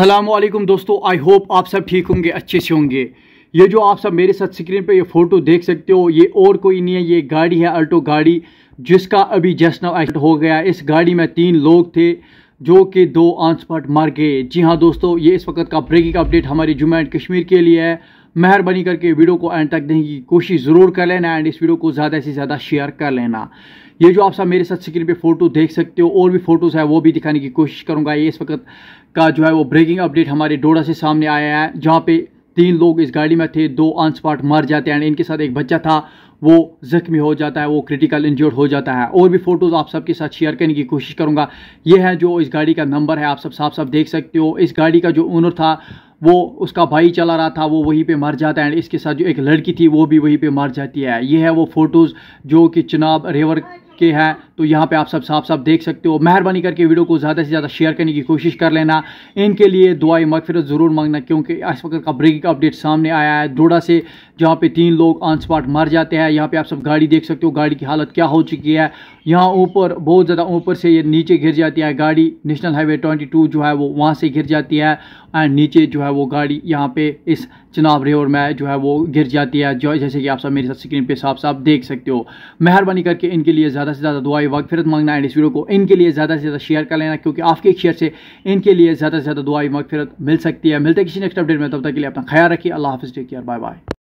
असलम दोस्तों I hope आप सब ठीक होंगे अच्छे से होंगे ये जो आप सब मेरे साथ स्क्रीन पे ये फ़ोटो देख सकते हो ये और कोई नहीं है ये गाड़ी है अल्टो गाड़ी जिसका अभी जश्न हो गया इस गाड़ी में तीन लोग थे जो कि दो आंसपाट मार गए जी हाँ दोस्तों ये इस वक्त का ब्रेकिंग अपडेट हमारी जम्मू एंड कश्मीर के लिए है मेहरबानी करके वीडियो को एंड तक देने की कोशिश ज़रूर कर लेना एंड इस वीडियो को ज़्यादा से ज़्यादा शेयर कर लेना ये जो आप सब मेरे साथ स्क्रीन पे फ़ोटो देख सकते हो और भी फ़ोटोज़ है वो भी दिखाने की कोशिश करूँगा ये इस वक्त का जो है वो ब्रेकिंग अपडेट हमारे डोडा से सामने आया है जहाँ पर तीन लोग इस गाड़ी में थे दो ऑन स्पॉट मर जाते हैं इनके साथ एक बच्चा था वो ज़ख्मी हो जाता है वो क्रिटिकल इंजर्ड हो जाता है और भी फ़ोटोज़ आप सबके साथ शेयर करने की कोशिश करूंगा ये है जो इस गाड़ी का नंबर है आप सब साफ साफ देख सकते हो इस गाड़ी का जो ओनर था वो उसका भाई चला रहा था वो वहीं पे मर जाता है एंड इसके साथ जो एक लड़की थी वो भी वहीं पे मर जाती है ये है वो फ़ोटोज़ जो कि चनाब रेवर के हैं तो यहाँ पे आप सब साफ साफ देख सकते हो मेहरबानी करके वीडियो को ज़्यादा से ज़्यादा शेयर करने की कोशिश कर लेना इनके लिए दुआई मगफरत ज़रूर मांगना क्योंकि इस वक्त का ब्रेकिंग अपडेट सामने आया है डोडा से जहाँ पे तीन लोग ऑन स्पॉट मर जाते हैं यहाँ पे आप सब गाड़ी देख सकते हो गाड़ी की हालत क्या हो चुकी है यहाँ ऊपर बहुत ज़्यादा ऊपर से ये नीचे गिर जाती है गाड़ी नेशनल हाईवे टू जो है वो वहाँ से घिर जाती है एंड नीचे जो है वो गाड़ी यहाँ पे इस चिनाब रेवर में जो है वो गिर जाती है जो जैसे कि आप सब मेरे साथ स्क्रीन पे साफ साफ देख सकते हो मेहरबानी करके इनके लिए ज़्यादा से ज़्यादा दुआई भाई बार फिरत मांगना है इस वीडियो को इनके लिए ज़्यादा से ज़्यादा शेयर कर लेना क्योंकि आपके एक शेयर से इनके लिए ज़्यादा से ज़्यादा दुआई मगफिरत मिल सकती है मिलते किसी नेक्स्ट अपडेट में तब तक के लिए अपना ख्याल रखिए अल्लाह हाफिज़ टेक केयर बाय बाय